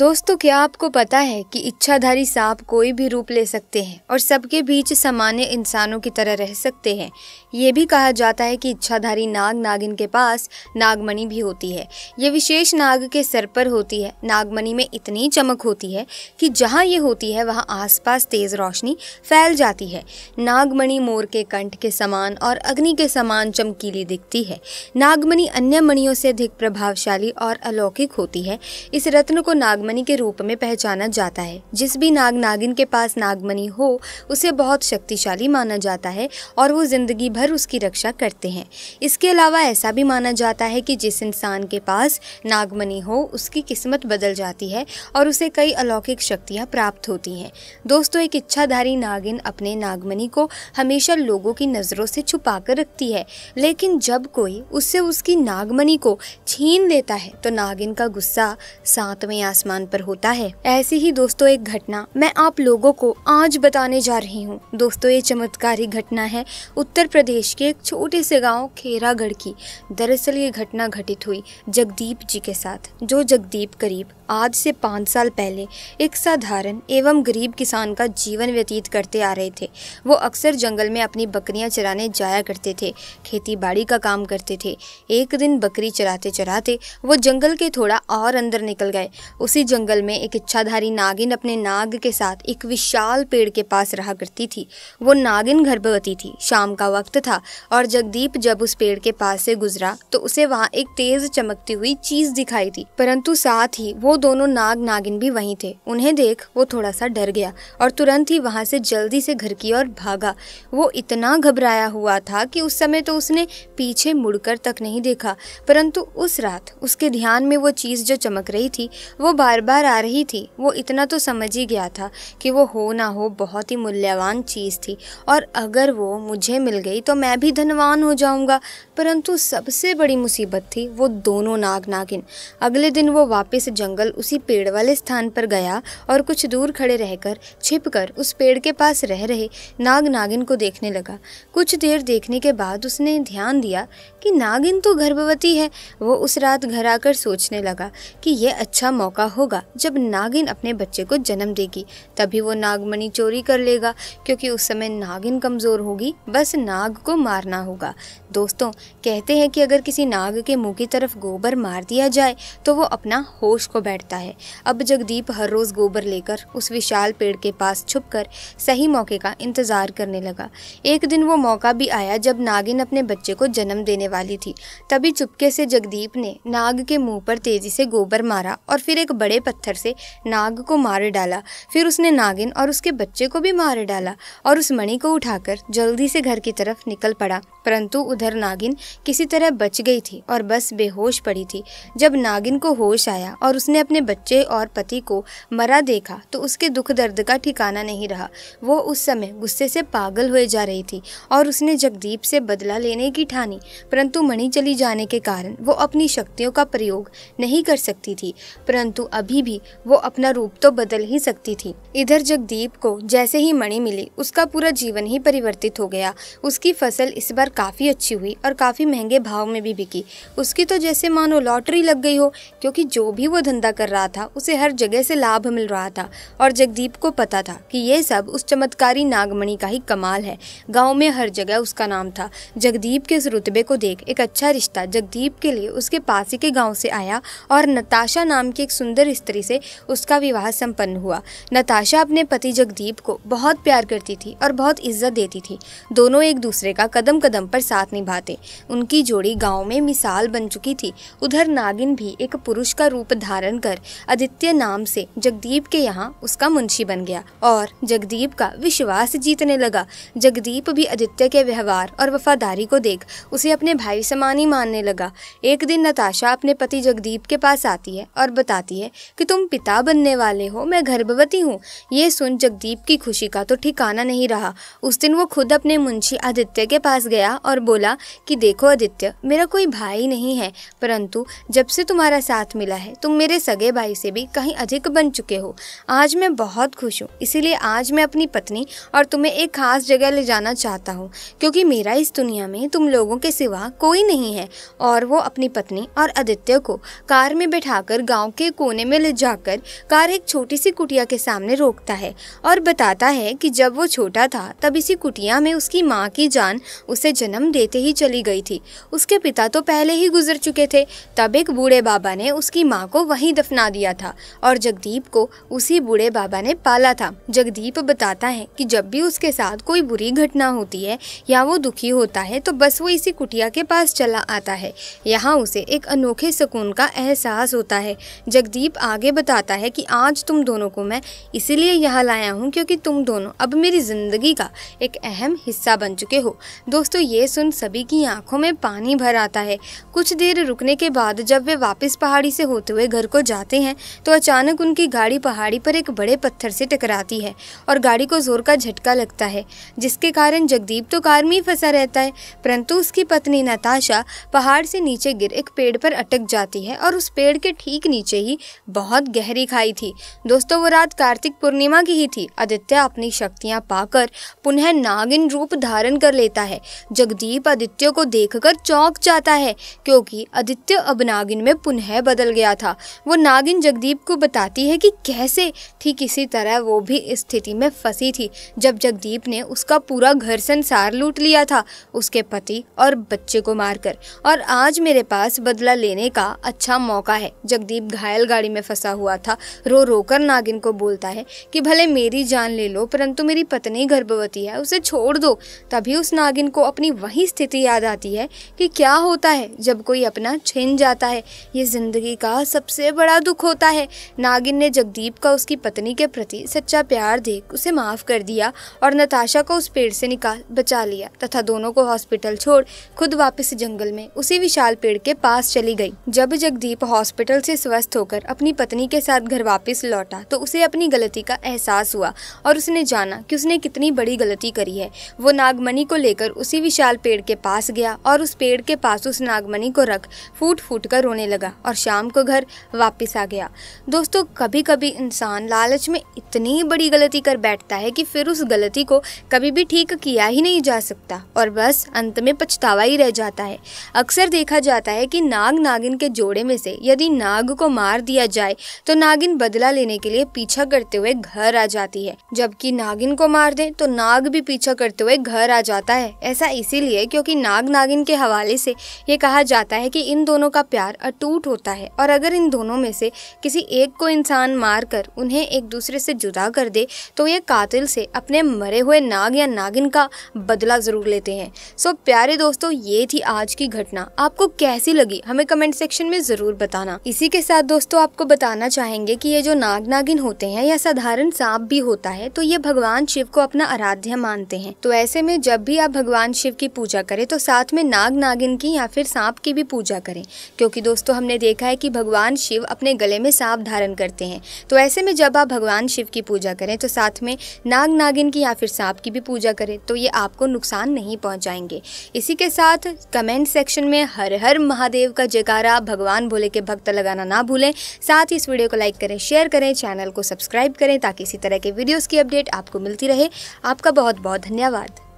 दोस्तों क्या आपको पता है कि इच्छाधारी सांप कोई भी रूप ले सकते हैं और सबके बीच सामान्य इंसानों की तरह रह सकते हैं ये भी कहा जाता है कि इच्छाधारी नाग नागिन के पास नागमणि भी होती है ये विशेष नाग के सर पर होती है नागमणि में इतनी चमक होती है कि जहाँ ये होती है वहाँ आसपास तेज रोशनी फैल जाती है नागमणि मोर के कंठ के समान और अग्नि के समान चमकीली दिखती है नागमणि अन्य मणियों से अधिक प्रभावशाली और अलौकिक होती है इस रत्न को नागमणि नागमणि के रूप में पहचाना जाता है जिस भी नाग नागिन के पास नागमणि हो उसे बहुत शक्तिशाली माना जाता है और वो जिंदगी भर उसकी रक्षा करते हैं इसके अलावा ऐसा भी माना जाता है कि जिस इंसान के पास नागमणि हो उसकी किस्मत बदल जाती है और उसे कई अलौकिक शक्तियाँ प्राप्त होती हैं दोस्तों एक इच्छाधारी नागिन अपने नागमणि को हमेशा लोगों की नज़रों से छुपा कर रखती है लेकिन जब कोई उससे उसकी नागमणि को छीन लेता है तो नागिन का गुस्सा सातवें आसमान स्थान पर होता है ऐसी ही दोस्तों एक घटना मैं आप लोगों को आज बताने जा रही हूँ दोस्तों ये चमत्कारी घटना है उत्तर प्रदेश के एक छोटे से गाँव खेरागढ़ की दरअसल ये घटना घटित हुई जगदीप जी के साथ जो जगदीप करीब आज से पाँच साल पहले एक साधारण एवं गरीब किसान का जीवन व्यतीत करते आ रहे थे वो अक्सर जंगल में अपनी बकरियां चराने जाया करते थे खेती बाड़ी का काम करते थे एक दिन बकरी चराते चराते वो जंगल के थोड़ा और अंदर निकल गए उसी जंगल में एक इच्छाधारी नागिन अपने नाग के साथ एक विशाल पेड़ के पास रहा करती थी वो नागिन गर्भवती थी शाम का वक्त था और जगदीप जब उस पेड़ के पास से गुजरा तो उसे वहाँ एक तेज चमकती हुई चीज दिखाई थी परंतु साथ ही वो दोनों नाग नागिन भी वहीं थे उन्हें देख वो थोड़ा सा डर गया और तुरंत ही वहां से जल्दी से घर की ओर भागा वो इतना घबराया हुआ था कि उस समय तो उसने पीछे मुड़कर तक नहीं देखा परंतु उस रात उसके ध्यान में वो चीज़ जो चमक रही थी वो बार बार आ रही थी वो इतना तो समझ ही गया था कि वो हो ना हो बहुत ही मूल्यवान चीज़ थी और अगर वो मुझे मिल गई तो मैं भी धनवान हो जाऊंगा परंतु सबसे बड़ी मुसीबत थी वो दोनों नाग नागिन अगले दिन वो वापस जंगल केवल उसी पेड़ वाले स्थान पर गया और कुछ दूर खड़े रहकर छिपकर उस पेड़ के पास रह रहे नाग नागिन को देखने लगा कुछ देर देखने के बाद उसने ध्यान दिया कि नागिन तो गर्भवती है वो उस रात घर आकर सोचने लगा कि यह अच्छा मौका होगा जब नागिन अपने बच्चे को जन्म देगी तभी वो नागमणि चोरी कर लेगा क्योंकि उस समय नागिन कमज़ोर होगी बस नाग को मारना होगा दोस्तों कहते हैं कि अगर किसी नाग के मुंह की तरफ गोबर मार दिया जाए तो वो अपना होश को बैठ बैठता है अब जगदीप हर रोज़ गोबर लेकर उस विशाल पेड़ के पास छुपकर सही मौके का इंतज़ार करने लगा एक दिन वो मौका भी आया जब नागिन अपने बच्चे को जन्म देने वाली थी तभी चुपके से जगदीप ने नाग के मुंह पर तेज़ी से गोबर मारा और फिर एक बड़े पत्थर से नाग को मार डाला फिर उसने नागिन और उसके बच्चे को भी मार डाला और उस मणि को उठाकर जल्दी से घर की तरफ निकल पड़ा परंतु उधर नागिन किसी तरह बच गई थी और बस बेहोश पड़ी थी जब नागिन को होश आया और उसने अपने बच्चे और पति को मरा देखा तो उसके दुख दर्द का ठिकाना नहीं रहा वो उस समय गुस्से से पागल हुए जा रही थी और उसने जगदीप से बदला लेने की ठानी परंतु मणि चली जाने के कारण वो अपनी शक्तियों का प्रयोग नहीं कर सकती थी परंतु अभी भी वो अपना रूप तो बदल ही सकती थी इधर जगदीप को जैसे ही मणि मिली उसका पूरा जीवन ही परिवर्तित हो गया उसकी फसल इस बार काफ़ी अच्छी हुई और काफ़ी महंगे भाव में भी बिकी उसकी तो जैसे मानो लॉटरी लग गई हो क्योंकि जो भी वो धंधा पैदा कर रहा था उसे हर जगह से लाभ मिल रहा था और जगदीप को पता था कि ये सब उस चमत्कारी नागमणि का ही कमाल है गांव में हर जगह उसका नाम था जगदीप के उस रुतबे को देख एक अच्छा रिश्ता जगदीप के लिए उसके पास ही के गाँव से आया और नताशा नाम की एक सुंदर स्त्री से उसका विवाह सम्पन्न हुआ नताशा अपने पति जगदीप को बहुत प्यार करती थी और बहुत इज्जत देती थी दोनों एक दूसरे का कदम कदम पर साथ निभाते उनकी जोड़ी गांव में मिसाल बन चुकी थी उधर नागिन भी एक पुरुष का रूप धारण सुनकर आदित्य नाम से जगदीप के यहाँ उसका मुंशी बन गया और जगदीप का विश्वास जीतने लगा जगदीप भी आदित्य के व्यवहार और वफादारी को देख उसे अपने भाई समान ही मानने लगा एक दिन नताशा अपने पति जगदीप के पास आती है और बताती है कि तुम पिता बनने वाले हो मैं गर्भवती हूँ ये सुन जगदीप की खुशी का तो ठिकाना नहीं रहा उस दिन वो खुद अपने मुंशी आदित्य के पास गया और बोला कि देखो आदित्य मेरा कोई भाई नहीं है परंतु जब से तुम्हारा साथ मिला है तुम मेरे साथ सगे भाई से भी कहीं अधिक बन चुके हो आज मैं बहुत खुश हूँ इसीलिए आज मैं अपनी पत्नी और तुम्हें एक खास जगह ले जाना चाहता हूँ क्योंकि मेरा इस दुनिया में तुम लोगों के सिवा कोई नहीं है और वो अपनी पत्नी और आदित्य को कार में बैठाकर गांव के कोने में ले जाकर कार एक छोटी सी कुटिया के सामने रोकता है और बताता है कि जब वो छोटा था तब इसी कुटिया में उसकी माँ की जान उसे जन्म देते ही चली गई थी उसके पिता तो पहले ही गुजर चुके थे तब एक बूढ़े बाबा ने उसकी माँ को वहीं दफना दिया था और जगदीप को उसी बूढ़े बाबा ने पाला था जगदीप बताता है कि जब भी उसके साथ कोई बुरी घटना होती है या वो दुखी होता है तो बस वो इसी कुटिया के पास चला आता है यहाँ उसे एक अनोखे सुकून का एहसास होता है जगदीप आगे बताता है कि आज तुम दोनों को मैं इसीलिए यहाँ लाया हूँ क्योंकि तुम दोनों अब मेरी ज़िंदगी का एक अहम हिस्सा बन चुके हो दोस्तों ये सुन सभी की आंखों में पानी भर आता है कुछ देर रुकने के बाद जब वे वापस पहाड़ी से होते हुए घर को जाते हैं तो अचानक उनकी गाड़ी पहाड़ी पर एक बड़े पत्थर से टकराती है और गाड़ी को जोर का झटका लगता है जिसके कारण जगदीप तो कार में ही फंसा रहता है परंतु उसकी पत्नी नताशा पहाड़ से नीचे गिर एक पेड़ पर अटक जाती है और उस पेड़ के ठीक नीचे ही बहुत गहरी खाई थी दोस्तों वो रात कार्तिक पूर्णिमा की ही थी आदित्य अपनी शक्तियाँ पाकर पुनः नागिन रूप धारण कर लेता है जगदीप आदित्य को देखकर चौंक जाता है क्योंकि आदित्य अब नागिन में पुनः बदल गया था वो नागिन जगदीप को बताती है कि कैसे थी किसी तरह वो भी इस स्थिति में फंसी थी जब जगदीप ने उसका पूरा घर संसार लूट लिया था उसके पति और बच्चे को मारकर और आज मेरे पास बदला लेने का अच्छा मौका है जगदीप घायल गाड़ी में फंसा हुआ था रो रो कर नागिन को बोलता है कि भले मेरी जान ले लो परंतु मेरी पत्नी गर्भवती है उसे छोड़ दो तभी उस नागिन को अपनी वही स्थिति याद आती है कि क्या होता है जब कोई अपना छिन जाता है ये जिंदगी का सबसे बड़ा बड़ा दुख होता है नागिन ने जगदीप का उसकी पत्नी के प्रति सच्चा प्यार देख उसे माफ़ कर दिया और नताशा को उस पेड़ से निकाल बचा लिया तथा दोनों को हॉस्पिटल छोड़ खुद वापस जंगल में उसी विशाल पेड़ के पास चली गई जब जगदीप हॉस्पिटल से स्वस्थ होकर अपनी पत्नी के साथ घर वापस लौटा तो उसे अपनी गलती का एहसास हुआ और उसने जाना कि उसने कितनी बड़ी गलती करी है वो नागमणि को लेकर उसी विशाल पेड़ के पास गया और उस पेड़ के पास उस नागमणि को रख फूट फूट कर रोने लगा और शाम को घर वापस वापस आ गया दोस्तों कभी कभी इंसान लालच में इतनी बड़ी गलती कर बैठता है कि फिर उस गलती को कभी भी ठीक किया ही नहीं जा सकता और बस अंत में पछतावा ही रह जाता है अक्सर देखा जाता है कि नाग नागिन के जोड़े में से यदि नाग को मार दिया जाए तो नागिन बदला लेने के लिए पीछा करते हुए घर आ जाती है जबकि नागिन को मार दे तो नाग भी पीछा करते हुए घर आ जाता है ऐसा इसीलिए क्योंकि नाग नागिन के हवाले से ये कहा जाता है कि इन दोनों का प्यार अटूट होता है और अगर इन दोनों इंसानों में से किसी एक को इंसान मारकर उन्हें एक दूसरे से जुदा कर दे तो ये कातिल से अपने मरे हुए नाग या नागिन का बदला ज़रूर लेते हैं सो प्यारे दोस्तों ये थी आज की घटना आपको कैसी लगी हमें कमेंट सेक्शन में ज़रूर बताना इसी के साथ दोस्तों आपको बताना चाहेंगे कि ये जो नाग नागिन होते हैं या साधारण सांप भी होता है तो ये भगवान शिव को अपना आराध्य मानते हैं तो ऐसे में जब भी आप भगवान शिव की पूजा करें तो साथ में नाग नागिन की या फिर सांप की भी पूजा करें क्योंकि दोस्तों हमने देखा है कि भगवान शिव अपने गले में सांप धारण करते हैं तो ऐसे में जब आप भगवान शिव की पूजा करें तो साथ में नाग नागिन की या फिर सांप की भी पूजा करें तो ये आपको नुकसान नहीं पहुंचाएंगे इसी के साथ कमेंट सेक्शन में हर हर महादेव का जयकारा भगवान भोले के भक्त लगाना ना भूलें साथ ही इस वीडियो को लाइक करें शेयर करें चैनल को सब्सक्राइब करें ताकि इसी तरह के वीडियोज़ की अपडेट आपको मिलती रहे आपका बहुत बहुत धन्यवाद